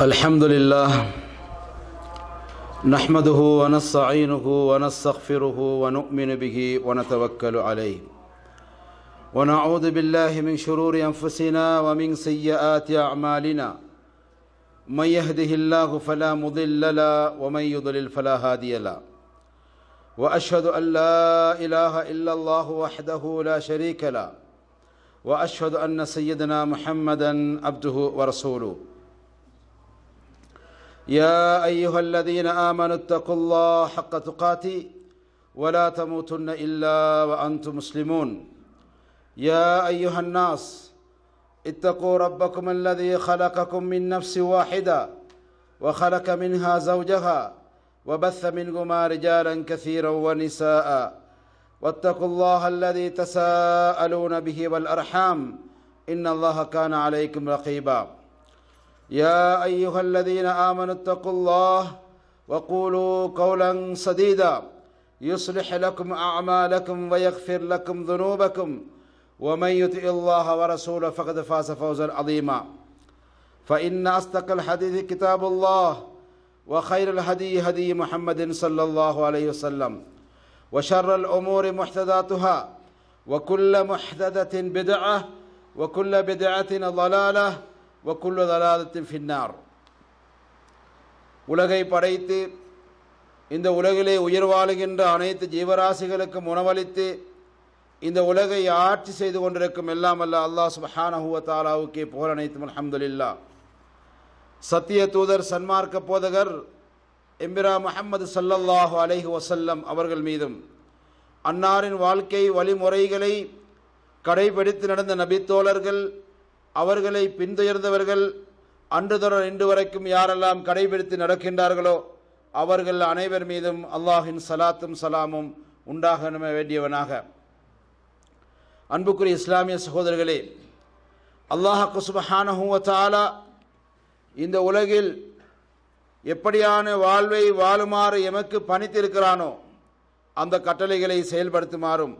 الحمد لله نحمده ونستعينه ونستغفره ونؤمن به ونتوكل عليه ونعوذ بالله من شرور أنفسنا ومن سيئات أعمالنا من يهده الله فلا مضل له ومن يضلل فلا هادي له وأشهد أن لا إله إلا الله وحده لا شريك له وأشهد أن سيدنا محمدا عبده ورسوله يا أيها الذين آمنوا اتقوا الله حق تقاته ولا تموتن إلا وأنتم مسلمون يا أيها الناس اتقوا ربكم الذي خلقكم من نفس واحدة وخلق منها زوجها وبث منهما رجالا كثيرا ونساء واتقوا الله الذي تساءلون به والأرحام إن الله كان عليكم رقيباً يا ايها الذين امنوا اتقوا الله وقولوا قولا سديدا يصلح لكم اعمالكم ويغفر لكم ذنوبكم ومن يطع الله ورسوله فقد فاز فوزا عظيما فان اصدق الحديث كتاب الله وخير الهدي هدي محمد صلى الله عليه وسلم وشر الامور محدثاتها وكل محدثه بدعه وكل بدعه ضلاله வக்குள்ள தலாதத்து ஃபின்னார் உலகை படைத்து இந்த உலகிலே உயிர் வாழுகின்ற அனைத்து ஜீவராசிகளுக்கும் உணவளித்து இந்த உலகை ஆட்சி செய்து கொண்டிருக்கும் எல்லாம் அல்ல அல்லாஹ் சுபஹானஹுவ தாலாவுக்கே புகழ் அனைத்து அஹமதுல்லா சத்திய தூதர் சன்மார்க்க போதகர் எம்பிரா முகமது சல்லல்லாஹு அலைஹு வசல்லம் அவர்கள் மீதும் அன்னாரின் வாழ்க்கை வழிமுறைகளை கடைபிடித்து நடந்த நபித்தோழர்கள் அவர்களை பின்தொயர்ந்தவர்கள் அன்று தொடர் இன்று வரைக்கும் யாரெல்லாம் கடைபிடித்து நடக்கின்றார்களோ அவர்கள் அனைவர் மீதும் அல்லாஹின் சலாத்தும் சலாமும் உண்டாக நம்ம வேண்டியவனாக அன்புக்குரிய இஸ்லாமிய சகோதரர்களே அல்லாஹாக்கு சுபஹானஹூவத்தாலா இந்த உலகில் எப்படியான வாழ்வை வாழுமாறு எமக்கு பணித்திருக்கிறானோ அந்த கட்டளைகளை செயல்படுத்துமாறும்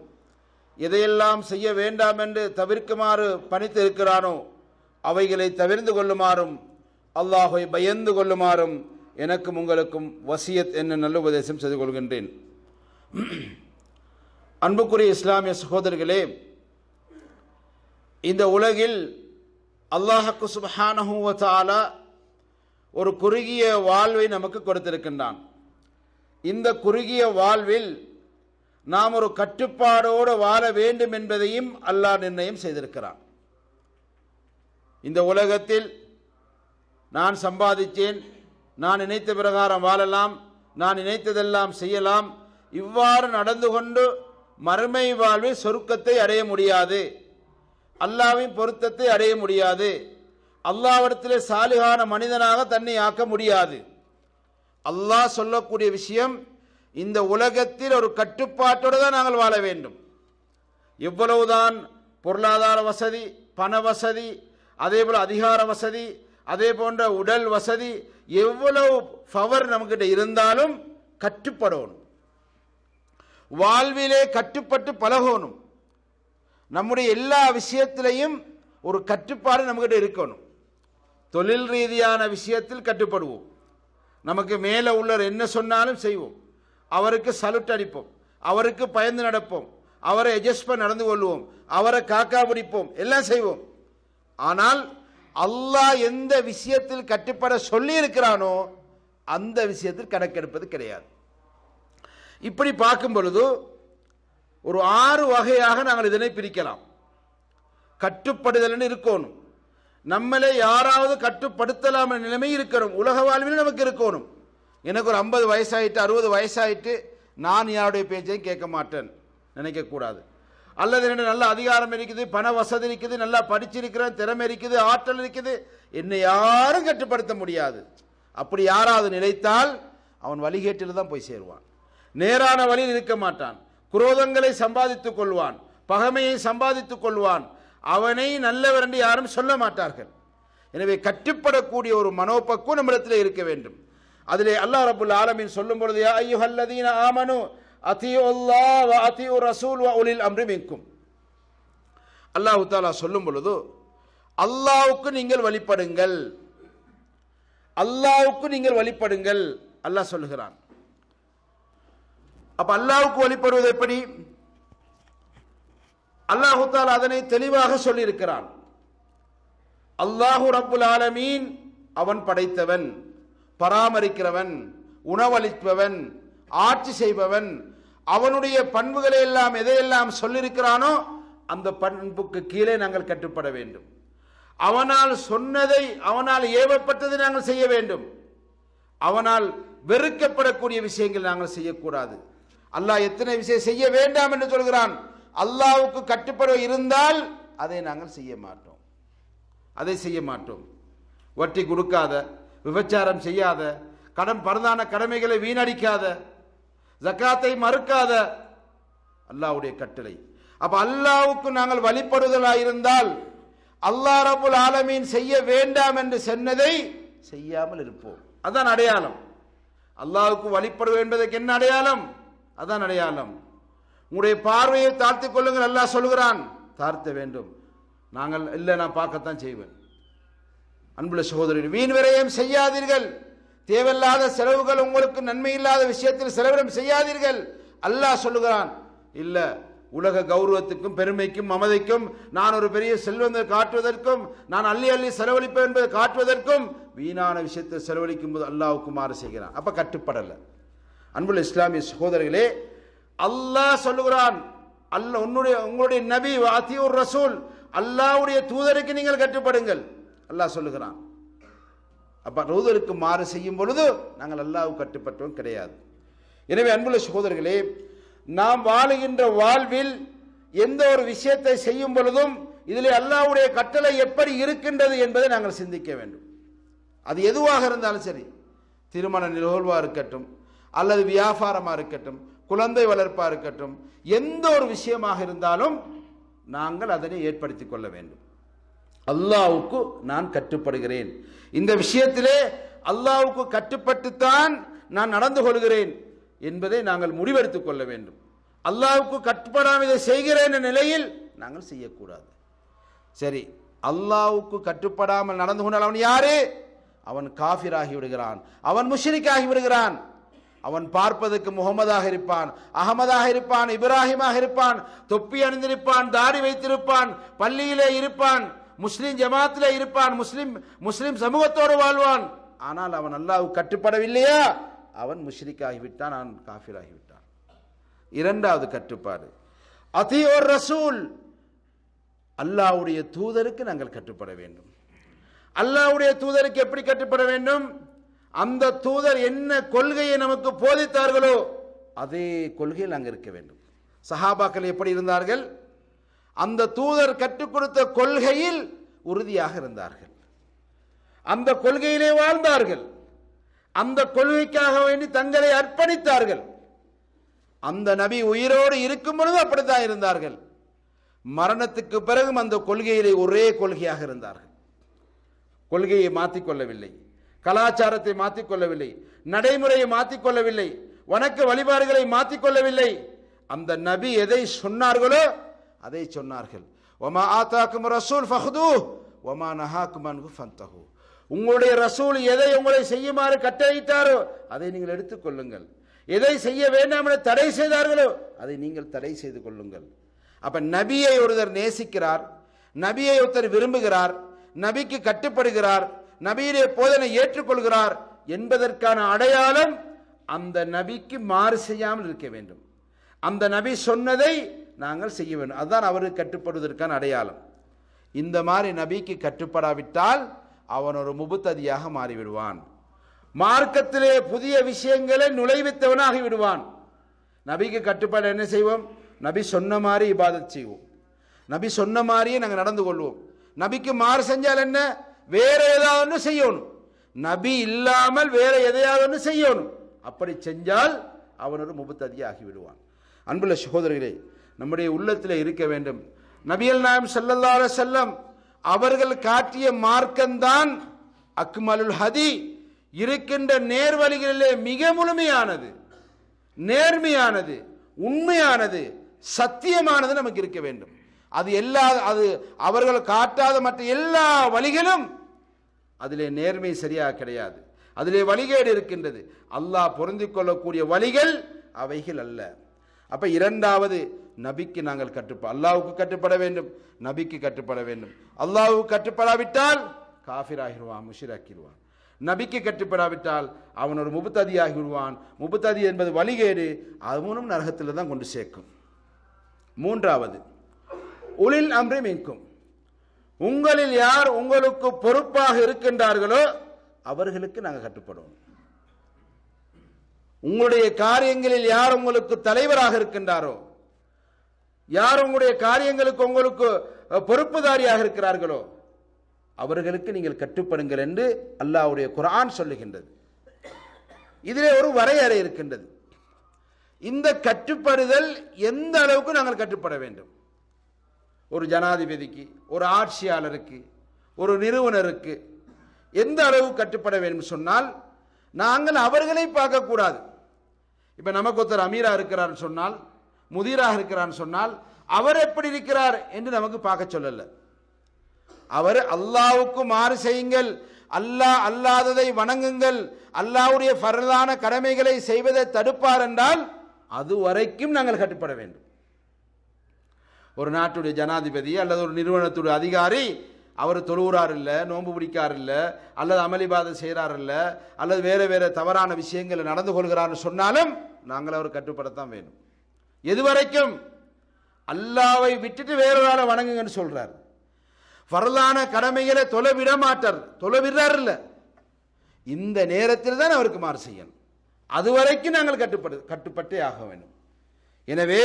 எதையெல்லாம் செய்ய வேண்டாம் என்று தவிர்க்குமாறு பணித்திருக்கிறானோ அவைகளை தவிர்ந்து கொள்ளுமாறும் அல்லாஹை பயந்து கொள்ளுமாறும் எனக்கும் உங்களுக்கும் வசியத் என்ன நல்ல உபதேசம் செய்து கொள்கின்றேன் அன்புக்குரிய இஸ்லாமிய சகோதரர்களே இந்த உலகில் அல்லாஹக்கு சுபஹானஹூவத்தாலா ஒரு குறுகிய வாழ்வை நமக்கு கொடுத்திருக்கின்றான் இந்த குறுகிய வாழ்வில் நாம் ஒரு கட்டுப்பாடோடு வாழ வேண்டும் என்பதையும் அல்லாஹ் நிர்ணயம் செய்திருக்கிறான் இந்த உலகத்தில் நான் சம்பாதித்தேன் நான் நினைத்த பிரகாரம் வாழலாம் நான் நினைத்ததெல்லாம் செய்யலாம் இவ்வாறு நடந்து கொண்டு மறுமை வாழ்வில் சொருக்கத்தை அடைய முடியாது அல்லாவின் பொருத்தத்தை அடைய முடியாது அல்லாவிடத்திலே சாலிகான மனிதனாக தன்னை ஆக்க முடியாது அல்லாஹ் சொல்லக்கூடிய விஷயம் இந்த உலகத்தில் ஒரு கட்டுப்பாட்டோடு தான் நாங்கள் வாழ வேண்டும் இவ்வளவுதான் பொருளாதார வசதி பண வசதி அதே போல் அதிகார வசதி அதே போன்ற உடல் வசதி எவ்வளவு பவர் நம்மக்கிட்ட இருந்தாலும் கட்டுப்படணும் வாழ்விலே கட்டுப்பட்டு பழகணும் நம்முடைய எல்லா விஷயத்திலையும் ஒரு கட்டுப்பாடு நம்மக்கிட்ட இருக்கணும் தொழில் ரீதியான விஷயத்தில் கட்டுப்படுவோம் நமக்கு மேலே உள்ளவர் என்ன சொன்னாலும் செய்வோம் அவருக்கு சலுட் அடிப்போம் அவருக்கு பயந்து நடப்போம் அவரை எஜஸ்ட் நடந்து கொள்வோம் அவரை காக்கா பிடிப்போம் எல்லாம் செய்வோம் ஆனால் அல்லாஹ் எந்த விஷயத்தில் கட்டுப்பட சொல்லி இருக்கிறானோ அந்த விஷயத்தில் கணக்கெடுப்பது கிடையாது இப்படி பார்க்கும் பொழுது ஒரு ஆறு வகையாக நாங்கள் இதனை பிரிக்கலாம் கட்டுப்படுதல்னு இருக்கணும் நம்மளே யாராவது கட்டுப்படுத்தலாம் நிலைமை இருக்கணும் உலக வாழ்வில் நமக்கு இருக்கணும் எனக்கு ஒரு ஐம்பது வயசாயிட்டு அறுபது வயசாயிட்டு நான் யாருடைய பேச்சையும் கேட்க மாட்டேன் நினைக்கக்கூடாது அல்லது என்ன நல்ல அதிகாரம் இருக்குது பண வசதி இருக்குது நல்லா படிச்சிருக்கிறேன் திறமை இருக்குது ஆற்றல் இருக்குது என்னை யாரும் கட்டுப்படுத்த முடியாது அப்படி யாராவது நினைத்தால் அவன் வழிகேட்டில் தான் போய் சேருவான் நேரான வழியில் இருக்க மாட்டான் குரோதங்களை சம்பாதித்துக் கொள்வான் பகமையை சம்பாதித்துக் கொள்வான் அவனை நல்லவர் என்று யாரும் சொல்ல மாட்டார்கள் எனவே கட்டுப்படக்கூடிய ஒரு மனோப்பக்குவம் நம்மிடத்தில் இருக்க வேண்டும் அதிலே அல்லா ரபுல் ஆலமின் சொல்லும் பொழுது அல்லாஹு தாலா சொல்லும் பொழுது அல்லாவுக்கு நீங்கள் வழிபடுங்கள் அல்லாவுக்கு நீங்கள் வழிபடுங்கள் அல்லாஹ் சொல்லுகிறான் அப்ப அல்லாவுக்கு வழிபடுவது எப்படி அல்லாஹு தால் அதனை தெளிவாக சொல்லியிருக்கிறான் அல்லாஹு ரபுல் ஆலமீன் அவன் படைத்தவன் பராமரிக்கிறவன் உணவளிப்பவன் ஆட்சி செய்பவன் அவனுடைய பண்புகளை எல்லாம் எதையெல்லாம் சொல்லியிருக்கிறானோ அந்த பண்புக்கு கீழே நாங்கள் கட்டுப்பட வேண்டும் அவனால் சொன்னதை அவனால் ஏவப்பட்டதை நாங்கள் செய்ய வேண்டும் அவனால் வெறுக்கப்படக்கூடிய விஷயங்கள் நாங்கள் செய்யக்கூடாது அல்லாஹ் எத்தனை விஷயம் செய்ய வேண்டாம் என்று சொல்கிறான் அல்லாவுக்கு கட்டுப்பட இருந்தால் அதை நாங்கள் செய்ய மாட்டோம் அதை செய்ய மாட்டோம் வட்டி கொடுக்காத விபச்சாரம் செய்யாத கடன் பரதான கடமைகளை வீணடிக்காத ஜக்காத்தை மறுக்காத அல்லாவுடைய கட்டளை அப்ப அல்லாவுக்கு நாங்கள் வழிபடுதலாக இருந்தால் அல்லா ரபுல் ஆலமீன் செய்ய வேண்டாம் என்று சொன்னதை செய்யாமல் இருப்போம் அதான் அடையாளம் அல்லாவுக்கு வழிபடுவோம் என்பதற்கு என்ன அடையாளம் அதான் அடையாளம் உங்களுடைய பார்வையை தாழ்த்திக் கொள்ளுங்கள் அல்லாஹ் சொல்கிறான் தாழ்த்த வேண்டும் நாங்கள் இல்லை நான் பார்க்கத்தான் செய்வேன் அன்புள்ள சகோதரர் வீண் விரயம் செய்யாதீர்கள் தேவையில்லாத செலவுகள் உங்களுக்கு நன்மை இல்லாத விஷயத்தில் செலவிடம் செய்யாதீர்கள் அல்லாஹ் சொல்லுகிறான் இல்லை உலக கௌரவத்துக்கும் பெருமைக்கும் மமதைக்கும் நான் ஒரு பெரிய செல்வந்த காட்டுவதற்கும் நான் அள்ளி அள்ளி செலவழிப்பேன் என்பதை காட்டுவதற்கும் வீணான விஷயத்தை செலவழிக்கும் போது அல்லாவுக்கு மாறு செய்கிறான் அப்போ கட்டுப்படலை அன்புள்ள இஸ்லாமிய சகோதரர்களே அல்லாஹ் சொல்லுகிறான் அல்ல உன்னுடைய உங்களுடைய நபி வாத்தியூர் ரசூல் அல்லாவுடைய தூதருக்கு நீங்கள் கட்டுப்படுங்கள் அல்லாஹ் சொல்லுகிறான் அப்போ ரூதருக்கு மாறு செய்யும் பொழுது நாங்கள் அல்லாவுக்கு கட்டுப்பட்டோம் கிடையாது எனவே அன்புள்ள சகோதரர்களே நாம் வாழுகின்ற வாழ்வில் எந்த ஒரு விஷயத்தை செய்யும் பொழுதும் இதில் அல்லாவுடைய கட்டளை எப்படி இருக்கின்றது என்பதை நாங்கள் சிந்திக்க வேண்டும் அது எதுவாக இருந்தாலும் சரி திருமண நிகழ்வாக இருக்கட்டும் அல்லது வியாபாரமாக இருக்கட்டும் குழந்தை வளர்ப்பாக இருக்கட்டும் எந்த ஒரு விஷயமாக இருந்தாலும் நாங்கள் அதனை ஏற்படுத்தி கொள்ள வேண்டும் அல்லாவுக்கு நான் கட்டுப்படுகிறேன் இந்த விஷயத்திலே அல்லாவுக்கு கட்டுப்பட்டுத்தான் நான் நடந்து கொள்கிறேன் என்பதை நாங்கள் முடிவெடுத்துக் கொள்ள வேண்டும் அல்லாவுக்கு கட்டுப்படாமல் இதை செய்கிறேன் என்ற நிலையில் நாங்கள் செய்யக்கூடாது சரி அல்லாவுக்கு கட்டுப்படாமல் நடந்து கொண்டால் அவன் யாரு அவன் காஃபிராகி விடுகிறான் அவன் முஷரிக்காகி விடுகிறான் அவன் பார்ப்பதற்கு முகமதாக இருப்பான் அகமதாக இருப்பான் இப்ராஹிமாக இருப்பான் தொப்பி அணிந்திருப்பான் தாடி வைத்திருப்பான் பள்ளியிலே இருப்பான் முஸ்லீம் ஜமாத்தில் இருப்பான் முஸ்லீம் முஸ்லீம் சமூகத்தோடு வாழ்வான் ஆனால் அவன் அல்லாஹ் கட்டுப்படவில்லையா அவன் முஷ்ரிக் ஆகிவிட்டான் அவன் காஃபிர் ஆகிவிட்டான் இரண்டாவது கட்டுப்பாடு அதி ஒரு ரசூல் அல்லாவுடைய தூதருக்கு நாங்கள் கட்டுப்பட வேண்டும் அல்லாவுடைய தூதருக்கு எப்படி கட்டுப்பட வேண்டும் அந்த தூதர் என்ன கொள்கையை நமக்கு போதித்தார்களோ அதே கொள்கையில் அங்கே இருக்க வேண்டும் சஹாபாக்கள் எப்படி இருந்தார்கள் அந்த தூதர் கற்றுக் கொடுத்த கொள்கையில் உறுதியாக இருந்தார்கள் அந்த கொள்கையிலே வாழ்ந்தார்கள் அந்த கொள்கைக்காக வேண்டி தங்களை அர்ப்பணித்தார்கள் அந்த நபி உயிரோடு இருக்கும் பொழுது அப்படித்தான் இருந்தார்கள் மரணத்துக்கு பிறகும் அந்த கொள்கையிலே ஒரே கொள்கையாக இருந்தார்கள் கொள்கையை மாற்றிக்கொள்ளவில்லை கலாச்சாரத்தை மாற்றிக்கொள்ளவில்லை நடைமுறையை மாற்றிக்கொள்ளவில்லை வணக்க வழிபாடுகளை மாற்றிக்கொள்ளவில்லை அந்த நபி எதை சொன்னார்களோ அதை சொன்னார்கள் ஒமா ஆத்தாக்கும் ரசூல் ஃபஹ்து ஒமா நஹாக்கும் அன்பு ஃபந்தஹூ உங்களுடைய ரசூல் எதை உங்களை செய்யுமாறு கட்டளையிட்டாரோ அதை நீங்கள் எடுத்துக்கொள்ளுங்கள் எதை செய்ய வேண்டாம் என தடை செய்தார்களோ அதை நீங்கள் தடை செய்து கொள்ளுங்கள் அப்ப நபியை ஒருவர் நேசிக்கிறார் நபியை ஒருத்தர் விரும்புகிறார் நபிக்கு கட்டுப்படுகிறார் நபியுடைய போதனை ஏற்றுக்கொள்கிறார் என்பதற்கான அடையாளம் அந்த நபிக்கு மாறு செய்யாமல் இருக்க வேண்டும் அந்த நபி சொன்னதை நாங்கள் செய்ய வேண்டும் அதுதான் அவருக்கு கட்டுப்படுவதற்கான அடையாளம் இந்த மாதிரி நபிக்கு கட்டுப்படாவிட்டால் அவன் ஒரு முபுத்ததியாக மாறிவிடுவான் மார்க்கத்திலே புதிய விஷயங்களை நுழைவித்தவனாகி விடுவான் நபிக்கு கட்டுப்பாடு என்ன செய்வோம் நபி சொன்ன மாதிரி இபாதத் செய்வோம் நபி சொன்ன மாதிரியே நாங்கள் நடந்து கொள்வோம் நபிக்கு மாறு செஞ்சால் என்ன வேற ஏதாவது ஒன்று செய்யணும் நபி இல்லாமல் வேற எதையாவது ஒன்று செய்யணும் அப்படி செஞ்சால் அவன் ஒரு முபுத்ததியாகி விடுவான் அன்புள்ள சகோதரர்களே நம்முடைய உள்ளத்தில் இருக்க வேண்டும் நபியல் நாயம் செல்லல்லார செல்லம் அவர்கள் காட்டிய மார்க்கம்தான் அக்மலுல் ஹதி இருக்கின்ற நேர்வழிகளிலே மிக முழுமையானது நேர்மையானது உண்மையானது சத்தியமானது நமக்கு இருக்க வேண்டும் அது எல்லா அது அவர்கள் காட்டாத மற்ற எல்லா வழிகளும் அதிலே நேர்மை சரியாக கிடையாது அதிலே வழிகேடு இருக்கின்றது அல்லாஹ் பொருந்திக் கொள்ளக்கூடிய வழிகள் அவைகள் அல்ல அப்போ இரண்டாவது நபிக்கு நாங்கள் கட்டுப்பா அல்லாவுக்கு கட்டுப்பட வேண்டும் நபிக்கு கட்டுப்பட வேண்டும் அல்லாவுக்கு கட்டுப்படாவிட்டால் காஃபிராகிடுவான் முஷிராக்கிடுவான் நபிக்கு கட்டுப்படாவிட்டால் அவன் ஒரு முபுத்ததி விடுவான் முபுத்ததி என்பது வழிகேடு அதுவும் நரகத்தில் தான் கொண்டு சேர்க்கும் மூன்றாவது உளில் அம்பி மின்கும் உங்களில் யார் உங்களுக்கு பொறுப்பாக இருக்கின்றார்களோ அவர்களுக்கு நாங்கள் கட்டுப்படுவோம் உங்களுடைய காரியங்களில் யார் உங்களுக்கு தலைவராக இருக்கின்றாரோ யார் உங்களுடைய காரியங்களுக்கு உங்களுக்கு பொறுப்புதாரியாக இருக்கிறார்களோ அவர்களுக்கு நீங்கள் கட்டுப்படுங்கள் என்று அல்லாவுடைய குரான் சொல்லுகின்றது இதிலே ஒரு வரையறை இருக்கின்றது இந்த கட்டுப்படுதல் எந்த அளவுக்கு நாங்கள் கட்டுப்பட வேண்டும் ஒரு ஜனாதிபதிக்கு ஒரு ஆட்சியாளருக்கு ஒரு நிறுவனருக்கு எந்த அளவு கட்டுப்பட வேண்டும் சொன்னால் நாங்கள் அவர்களை பார்க்கக்கூடாது இப்போ நமக்கு ஒருத்தர் அமீரா இருக்கிறான்னு சொன்னால் முதிராக இருக்கிறான்னு சொன்னால் அவர் எப்படி இருக்கிறார் என்று நமக்கு பார்க்க சொல்லலை அவர் அல்லாவுக்கு மாறு செய்யுங்கள் அல்லாஹ் அல்லாததை வணங்குங்கள் அல்லாவுடைய பரலான கடமைகளை செய்வதை தடுப்பார் என்றால் அது வரைக்கும் நாங்கள் கட்டுப்பட வேண்டும் ஒரு நாட்டுடைய ஜனாதிபதி அல்லது ஒரு நிறுவனத்துடைய அதிகாரி அவர் தொழுகிறார் இல்லை நோன்பு பிடிக்கார் இல்லை அல்லது அமளிபாதை செய்கிறார் இல்லை அல்லது வேறு வேறு தவறான விஷயங்கள் நடந்து கொள்கிறார்னு சொன்னாலும் நாங்கள் அவர் கட்டுப்படத்தான் வேணும் எதுவரைக்கும் அல்லாவை விட்டுட்டு வேறொரு வணங்குங்கன்னு சொல்கிறார் வரலான கடமைகளை தொலைவிட மாட்டார் தொலைவிடுறார் இல்லை இந்த நேரத்தில் தான் அவருக்கு மாறு செய்யணும் அது வரைக்கும் நாங்கள் கட்டுப்படு கட்டுப்பட்டே ஆக வேண்டும் எனவே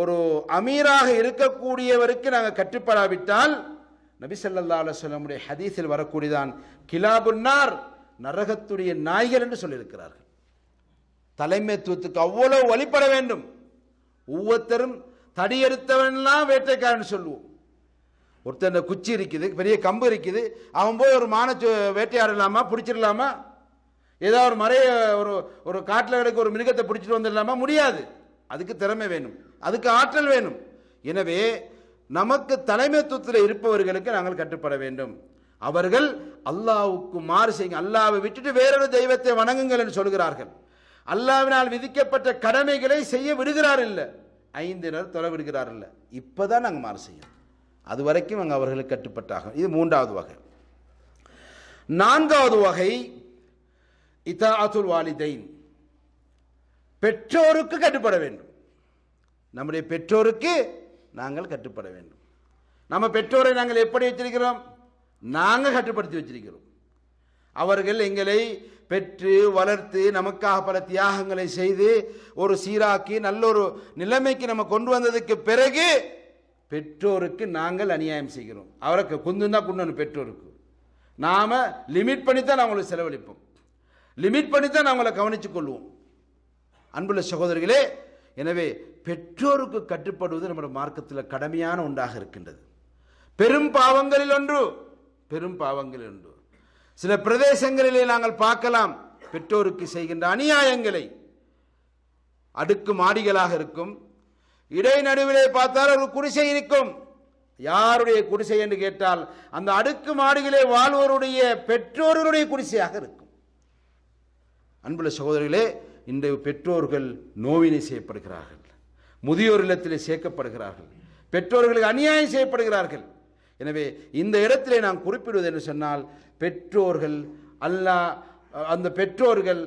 ஒரு அமீராக இருக்கக்கூடியவருக்கு நாங்கள் கட்டுப்படாவிட்டால் நபிசல்லா அலுவலமுடைய ஹதீஸில் வரக்கூடியதான் கிலாபுன்னார் நரகத்துடைய நாய்கள் என்று சொல்லியிருக்கிறார்கள் தலைமைத்துவத்துக்கு அவ்வளோ வழிபட வேண்டும் ஒவ்வொருத்தரும் தடியெடுத்தவன்லாம் வேட்டைக்காரன் சொல்லுவோம் ஒருத்தர் குச்சி இருக்குது பெரிய கம்பு இருக்குது அவன் போய் ஒரு மான வேட்டையாடலாமா பிடிச்சிடலாமா ஏதாவது ஒரு மறைய ஒரு ஒரு காட்டில் கிடைக்க ஒரு மிருகத்தை பிடிச்சிட்டு வந்துடலாமா முடியாது அதுக்கு திறமை வேணும் அதுக்கு ஆற்றல் வேணும் எனவே நமக்கு தலைமைத்துவத்தில் இருப்பவர்களுக்கு நாங்கள் கட்டுப்பட வேண்டும் அவர்கள் அல்லாவுக்கு மாறு செய்யுங்க அல்லாவை விட்டுட்டு வேறொரு தெய்வத்தை வணங்குங்கள் என்று சொல்கிறார்கள் அல்லாவினால் விதிக்கப்பட்ட கடமைகளை செய்ய விடுகிறார் இல்லை ஐந்தினர் தொலை விடுகிறார் இல்லை இப்போ தான் நாங்கள் மாறு செய்யும் அது வரைக்கும் அங்கே அவர்களுக்கு கட்டுப்பட்டாகும் இது மூன்றாவது வகை நான்காவது வகை இதா அத்துல் வாலிதைன் பெற்றோருக்கு கட்டுப்பட வேண்டும் நம்முடைய பெற்றோருக்கு நாங்கள் கட்டுப்பட வேண்டும் நம்ம பெற்றோரை நாங்கள் எப்படி வச்சிருக்கிறோம் நாங்கள் கட்டுப்படுத்தி வச்சிருக்கிறோம் அவர்கள் எங்களை பெற்று வளர்த்து நமக்காக பல தியாகங்களை செய்து ஒரு சீராக்கி நல்ல ஒரு நிலைமைக்கு நம்ம கொண்டு வந்ததுக்கு பிறகு பெற்றோருக்கு நாங்கள் அநியாயம் செய்கிறோம் அவருக்கு குந்துந்தான் கொண்டு பெற்றோருக்கு நாம் லிமிட் பண்ணி தான் அவங்களை செலவழிப்போம் லிமிட் பண்ணி தான் அவங்களை கவனித்துக் கொள்வோம் அன்புள்ள சகோதரிகளே எனவே பெற்றோருக்கு கட்டுப்படுவது நம்முடைய மார்க்கத்தில் கடமையான ஒன்றாக இருக்கின்றது பெரும் பாவங்களில் ஒன்று பெரும் பாவங்களில் ஒன்று சில பிரதேசங்களிலே நாங்கள் பார்க்கலாம் பெற்றோருக்கு செய்கின்ற அநியாயங்களை அடுக்கு மாடிகளாக இருக்கும் இடைநடுவிலே பார்த்தால் ஒரு குடிசை இருக்கும் யாருடைய குடிசை என்று கேட்டால் அந்த அடுக்கு மாடிகளே வாழ்வோருடைய பெற்றோர்களுடைய குடிசையாக இருக்கும் அன்புள்ள சகோதரிகளே இந்த பெற்றோர்கள் நோவினை செய்யப்படுகிறார்கள் முதியோர் இல்லத்திலே சேர்க்கப்படுகிறார்கள் பெற்றோர்களுக்கு அநியாயம் செய்யப்படுகிறார்கள் எனவே இந்த இடத்திலே நாம் குறிப்பிடுவது என்று சொன்னால் பெற்றோர்கள் அல்லாஹ் அந்த பெற்றோர்கள்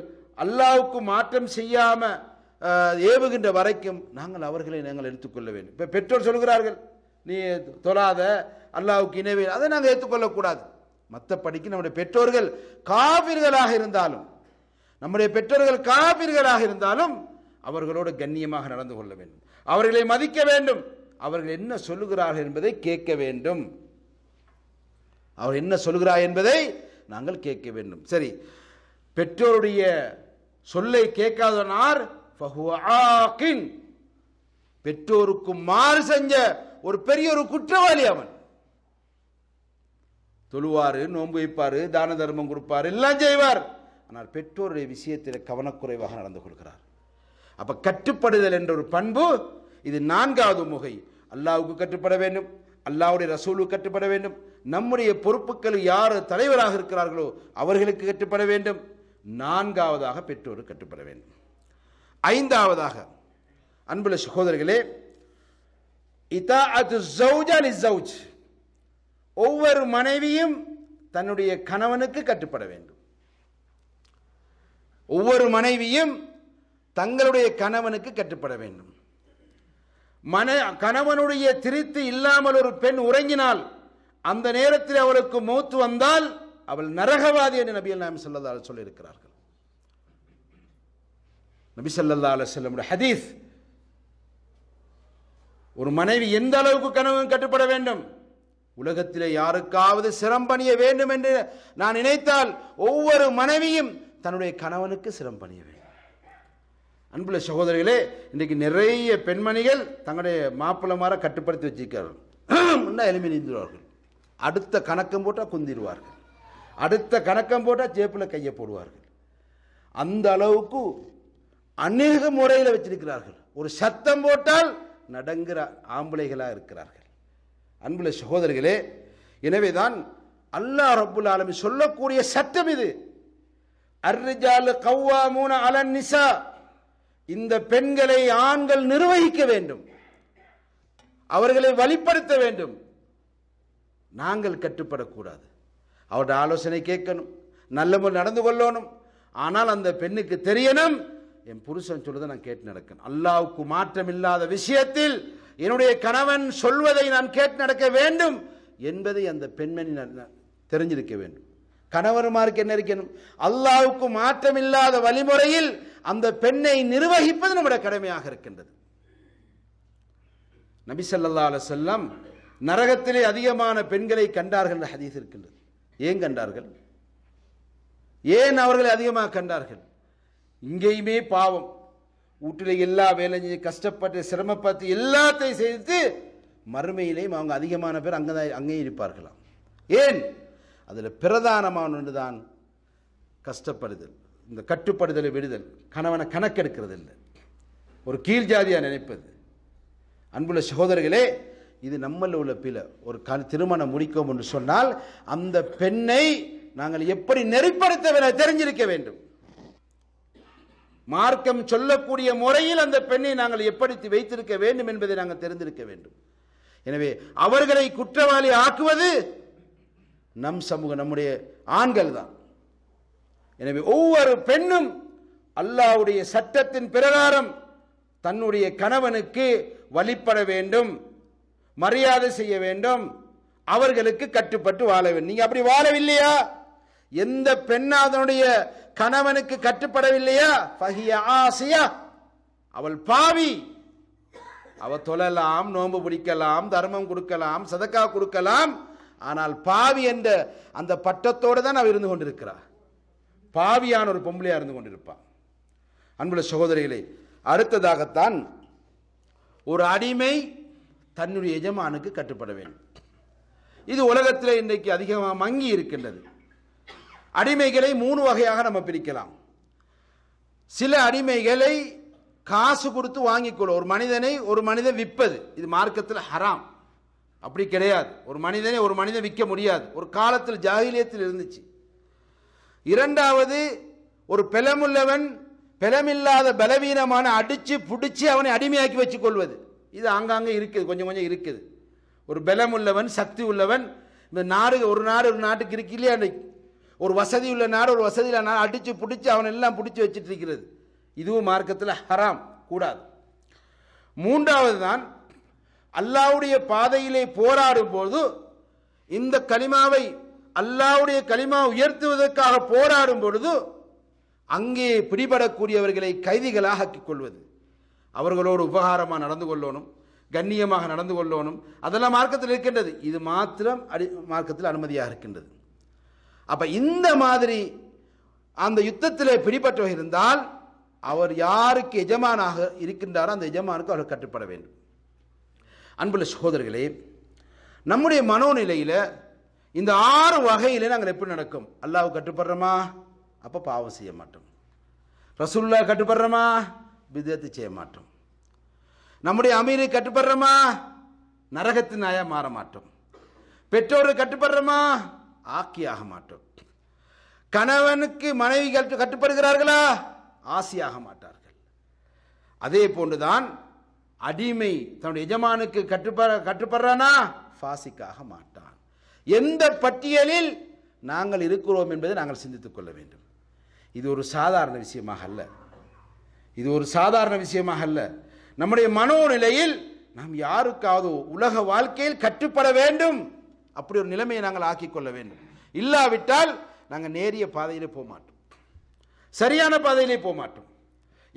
அல்லாவுக்கு மாற்றம் செய்யாமல் ஏவுகின்ற வரைக்கும் நாங்கள் அவர்களை நாங்கள் எடுத்துக்கொள்ள வேண்டும் இப்போ பெற்றோர் சொல்கிறார்கள் நீ தொழாத அல்லாவுக்கு இணைவே அதை நாங்கள் ஏற்றுக்கொள்ளக்கூடாது மற்றபடிக்கு நம்முடைய பெற்றோர்கள் காவிர்களாக இருந்தாலும் நம்முடைய பெற்றோர்கள் காவிர்களாக இருந்தாலும் அவர்களோடு கண்ணியமாக நடந்து கொள்ள வேண்டும் அவர்களை மதிக்க வேண்டும் அவர்கள் என்ன சொல்லுகிறார்கள் என்பதை கேட்க வேண்டும் அவர் என்ன சொல்கிறார் என்பதை நாங்கள் கேட்க வேண்டும் சரி பெற்றோருடைய சொல்லை கேட்காதனார் பெற்றோருக்கும் மாறு செஞ்ச ஒரு பெரிய ஒரு குற்றவாளி அவன் தொழுவாரு நோன்பு வைப்பாரு தான தர்மம் கொடுப்பாரு எல்லாம் செய்வார் ஆனால் பெற்றோருடைய விஷயத்தில் கவனக்குறைவாக நடந்து கொள்கிறார் அப்போ கட்டுப்படுதல் என்ற ஒரு பண்பு இது நான்காவது முகை அல்லாவுக்கு கட்டுப்பட வேண்டும் அல்லாவுடைய ரசூலுக்கு கட்டுப்பட வேண்டும் நம்முடைய பொறுப்புகள் யார் தலைவராக இருக்கிறார்களோ அவர்களுக்கு கட்டுப்பட வேண்டும் நான்காவதாக பெற்றோர் கட்டுப்பட வேண்டும் ஐந்தாவதாக அன்புள்ள சகோதரர்களே ஒவ்வொரு மனைவியும் தன்னுடைய கணவனுக்கு கட்டுப்பட வேண்டும் ஒவ்வொரு மனைவியும் தங்களுடைய கணவனுக்கு கட்டுப்பட வேண்டும் மன கணவனுடைய திருத்தி இல்லாமல் ஒரு பெண் உறங்கினால் அந்த நேரத்தில் அவளுக்கு மூத்து வந்தால் அவள் நரகவாதி என்று நபி அல்லாம் சொல்லதால் சொல்லியிருக்கிறார்கள் நபி சொல்லல்லா அலுவலமுடைய ஹதீஸ் ஒரு மனைவி எந்த அளவுக்கு கணவன் கட்டுப்பட வேண்டும் உலகத்திலே யாருக்காவது சிரம்பணிய வேண்டும் என்று நான் நினைத்தால் ஒவ்வொரு மனைவியும் தன்னுடைய கணவனுக்கு சிரம் பணிய வேண்டும் அன்புள்ள சகோதரிகளே இன்றைக்கு நிறைய பெண்மணிகள் தங்களுடைய மாப்பிள்ளை மாற கட்டுப்படுத்தி வச்சிருக்கிறார்கள் முன்னா எளிமை அடுத்த கணக்கம் போட்டால் குந்திடுவார்கள் அடுத்த கணக்கம் போட்டால் ஜேப்பில் கையை போடுவார்கள் அந்த அளவுக்கு அநேக முறையில் வச்சிருக்கிறார்கள் ஒரு சத்தம் போட்டால் நடங்குற ஆம்பளைகளாக இருக்கிறார்கள் அன்புள்ள சகோதரிகளே எனவேதான் அல்லா ரபுல் ஆலமி சொல்லக்கூடிய சட்டம் இது அர்ரிஜாலு அலன் இந்த பெண்களை ஆண்கள் நிர்வகிக்க வேண்டும் அவர்களை வழிப்படுத்த வேண்டும் நாங்கள் கட்டுப்படக்கூடாது அவருடைய ஆலோசனை கேட்கணும் நல்ல முறை நடந்து கொள்ளணும் ஆனால் அந்த பெண்ணுக்கு தெரியணும் என் புருஷன் சொல்றதை நான் கேட்டு நடக்கணும் அல்லாவுக்கு மாற்றம் இல்லாத விஷயத்தில் என்னுடைய கணவன் சொல்வதை நான் கேட்டு நடக்க வேண்டும் என்பதை அந்த பெண்மணி தெரிஞ்சிருக்க வேண்டும் கணவருமாருக்கு என்ன இருக்கணும் அல்லாவுக்கு மாற்றமில்லாத வழிமுறையில் அந்த பெண்ணை நிர்வகிப்பது நம்முடைய கடமையாக இருக்கின்றது நபிசல்லா செல்லம் நரகத்திலே அதிகமான பெண்களை கண்டார்கள் ஹதீஸ் இருக்கின்றது ஏன் கண்டார்கள் ஏன் அவர்களை அதிகமாக கண்டார்கள் இங்கேயுமே பாவம் வீட்டிலே எல்லா வேலை கஷ்டப்பட்டு சிரமப்பட்டு எல்லாத்தையும் செய்து மறுமையிலேயும் அவங்க அதிகமான பேர் அங்கே தான் அங்கேயும் இருப்பார்களாம் ஏன் அதில் பிரதானமான ஒன்று தான் கஷ்டப்படுதல் இந்த கட்டுப்படுதலை விடுதல் கணவனை கணக்கெடுக்கிறது இல்லை ஒரு கீழ் ஜாதியாக நினைப்பது அன்புள்ள சகோதரர்களே இது நம்மளில் உள்ள பில ஒரு க திருமணம் முடிக்கும் என்று சொன்னால் அந்த பெண்ணை நாங்கள் எப்படி நெறிப்படுத்த தெரிஞ்சிருக்க வேண்டும் மார்க்கம் சொல்லக்கூடிய முறையில் அந்த பெண்ணை நாங்கள் எப்படி வைத்திருக்க வேண்டும் என்பதை நாங்கள் தெரிந்திருக்க வேண்டும் எனவே அவர்களை குற்றவாளி ஆக்குவது நம் சமூகம் நம்முடைய ஆண்கள் தான் எனவே ஒவ்வொரு பெண்ணும் அல்லாவுடைய சட்டத்தின் பிரகாரம் தன்னுடைய கணவனுக்கு வழிபட வேண்டும் மரியாதை செய்ய வேண்டும் அவர்களுக்கு கட்டுப்பட்டு வாழ வேண்டும் நீங்க அப்படி வாழவில்லையா எந்த பெண்ணாதனுடைய அதனுடைய கணவனுக்கு கட்டுப்படவில்லையா பகிய ஆசையா அவள் பாவி அவ தொழலாம் நோன்பு பிடிக்கலாம் தர்மம் கொடுக்கலாம் சதக்கா கொடுக்கலாம் ஆனால் பாவி என்ற அந்த பட்டத்தோடு தான் அவர் இருந்து கொண்டிருக்கிறார் பாவியான ஒரு பொம்பளையாக இருந்து கொண்டிருப்பான் அன்புள்ள சகோதரிகளை அடுத்ததாகத்தான் ஒரு அடிமை தன்னுடைய எஜமானுக்கு கட்டுப்பட வேண்டும் இது உலகத்தில் இன்றைக்கு அதிகமாக மங்கி இருக்கின்றது அடிமைகளை மூணு வகையாக நம்ம பிரிக்கலாம் சில அடிமைகளை காசு கொடுத்து கொள்ளும் ஒரு மனிதனை ஒரு மனிதன் விற்பது இது மார்க்கத்தில் ஹராம் அப்படி கிடையாது ஒரு மனிதனை ஒரு மனிதன் விற்க முடியாது ஒரு காலத்தில் ஜாகிலியத்தில் இருந்துச்சு இரண்டாவது ஒரு பெலமுள்ளவன் பெலமில்லாத பலவீனமான அடித்து பிடிச்சி அவனை அடிமையாக்கி வச்சு கொள்வது இது ஆங்காங்க இருக்குது கொஞ்சம் கொஞ்சம் இருக்குது ஒரு பலம் உள்ளவன் சக்தி உள்ளவன் இந்த நாடு ஒரு நாடு ஒரு நாட்டுக்கு இருக்கு இல்லையா ஒரு வசதி உள்ள நாடு ஒரு வசதி இல்லை நாடு அடித்து பிடிச்சி அவன் எல்லாம் பிடிச்சி வச்சுட்டு இருக்கிறது இதுவும் மார்க்கத்தில் ஹராம் கூடாது மூன்றாவது தான் அல்லாவுடைய பாதையிலே போராடும் போது இந்த களிமாவை அல்லாவுடைய களிமா உயர்த்துவதற்காக போராடும் பொழுது அங்கே பிடிபடக்கூடியவர்களை கைதிகளாக ஆக்கிக் கொள்வது அவர்களோடு உபகாரமாக நடந்து கொள்ளணும் கண்ணியமாக நடந்து கொள்ளணும் அதெல்லாம் மார்க்கத்தில் இருக்கின்றது இது மாத்திரம் அடி மார்க்கத்தில் அனுமதியாக இருக்கின்றது அப்போ இந்த மாதிரி அந்த யுத்தத்தில் பிடிபட்டவர் இருந்தால் அவர் யாருக்கு எஜமானாக இருக்கின்றாரோ அந்த எஜமானுக்கு அவர் கட்டுப்பட வேண்டும் அன்புள்ள சகோதரர்களே நம்முடைய மனோநிலையில் இந்த ஆறு வகையில் நாங்கள் எப்படி நடக்கும் அல்லாஹ் கட்டுப்படுறோமா அப்போ பாவம் செய்ய மாட்டோம் ரசூல்லா கட்டுப்படுறோமா விதத்தை செய்ய மாட்டோம் நம்முடைய அமீரை கட்டுப்படுறோமா நரகத்தின் நாயாக மாற மாட்டோம் பெற்றோரை கட்டுப்படுறோமா ஆக்கியாக மாட்டோம் கணவனுக்கு மனைவி கட்டுப்படுகிறார்களா ஆசியாக மாட்டார்கள் அதே போன்றுதான் அடிமை தன்னுடைய எஜமானுக்கு கட்டுப்பட கட்டுப்படுறானா ஃபாசிக்காக மாட்டான் எந்த பட்டியலில் நாங்கள் இருக்கிறோம் என்பதை நாங்கள் சிந்தித்துக் கொள்ள வேண்டும் இது ஒரு சாதாரண விஷயமாக அல்ல இது ஒரு சாதாரண விஷயமாக அல்ல நம்முடைய மனோநிலையில் நாம் யாருக்காவது உலக வாழ்க்கையில் கட்டுப்பட வேண்டும் அப்படி ஒரு நிலைமையை நாங்கள் ஆக்கிக்கொள்ள வேண்டும் இல்லாவிட்டால் நாங்கள் நேரிய பாதையிலே போக மாட்டோம் சரியான பாதையிலே போக மாட்டோம்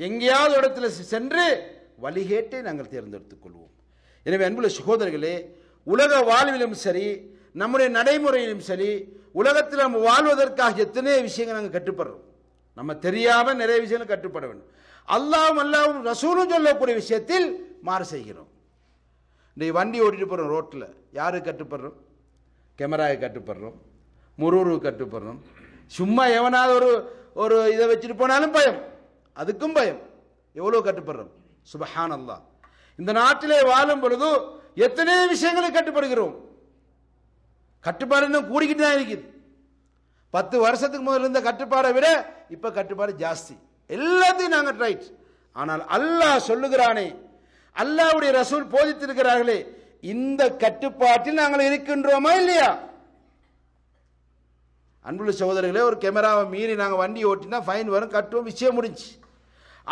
எங்கேயாவது இடத்துல சென்று வழிகேட்டை நாங்கள் தேர்ந்தெடுத்துக் கொள்வோம் எனவே அன்புள்ள சகோதரர்களே உலக வாழ்விலும் சரி நம்முடைய நடைமுறையிலும் சரி உலகத்தில் நம்ம வாழ்வதற்காக எத்தனையோ விஷயங்கள் நாங்கள் கட்டுப்படுறோம் நம்ம தெரியாமல் நிறைய விஷயங்கள் கட்டுப்பட வேண்டும் அல்லாவும் அல்லாவும் ரசூலும் சொல்லக்கூடிய விஷயத்தில் மாறு செய்கிறோம் இன்றைக்கு வண்டி ஓட்டிட்டு போகிறோம் ரோட்டில் யாருக்கு கட்டுப்படுறோம் கேமராவை கட்டுப்படுறோம் முருகருக்கு கட்டுப்படுறோம் சும்மா எவனாவது ஒரு ஒரு இதை வச்சுட்டு போனாலும் பயம் அதுக்கும் பயம் எவ்வளோ கட்டுப்படுறோம் சுபஹான் அல்லா இந்த நாட்டிலே வாழும் பொழுது எத்தனை விஷயங்களை கட்டுப்படுகிறோம் கட்டுப்பாடு கூடிக்கிட்டு தான் இருக்குது பத்து வருஷத்துக்கு முதல்ல இருந்த கட்டுப்பாடை விட இப்போ கட்டுப்பாடு ஜாஸ்தி எல்லாத்தையும் நாங்கள் ரைட் ஆனால் அல்லாஹ் சொல்லுகிறானே அல்லாவுடைய ரசூல் போதித்திருக்கிறார்களே இந்த கட்டுப்பாட்டில் நாங்கள் இருக்கின்றோமா இல்லையா அன்புள்ள சகோதரர்களே ஒரு கேமராவை மீறி நாங்கள் வண்டி ஓட்டினா ஃபைன் வரும் கட்டுவோம் விஷயம் முடிஞ்சு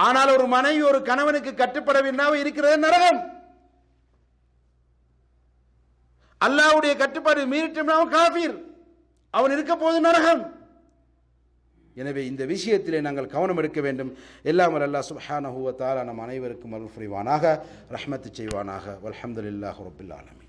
ஆனால் ஒரு மனைவி ஒரு கணவனுக்கு கட்டுப்படவில்லை இருக்கிறது நரகம் அல்லாவுடைய கட்டுப்பாடு மீறிட்டோம்னா அவன் காபீர் அவன் இருக்க போது நரகம் எனவே இந்த விஷயத்திலே நாங்கள் கவனம் எடுக்க வேண்டும் எல்லாம் அல்லா சுஹானஹுவத்தால் நம் அனைவருக்கும் அருள் புரிவானாக ரஹ்மத்து செய்வானாக அலமதுல்லாஹ் ரபுல்லாலமி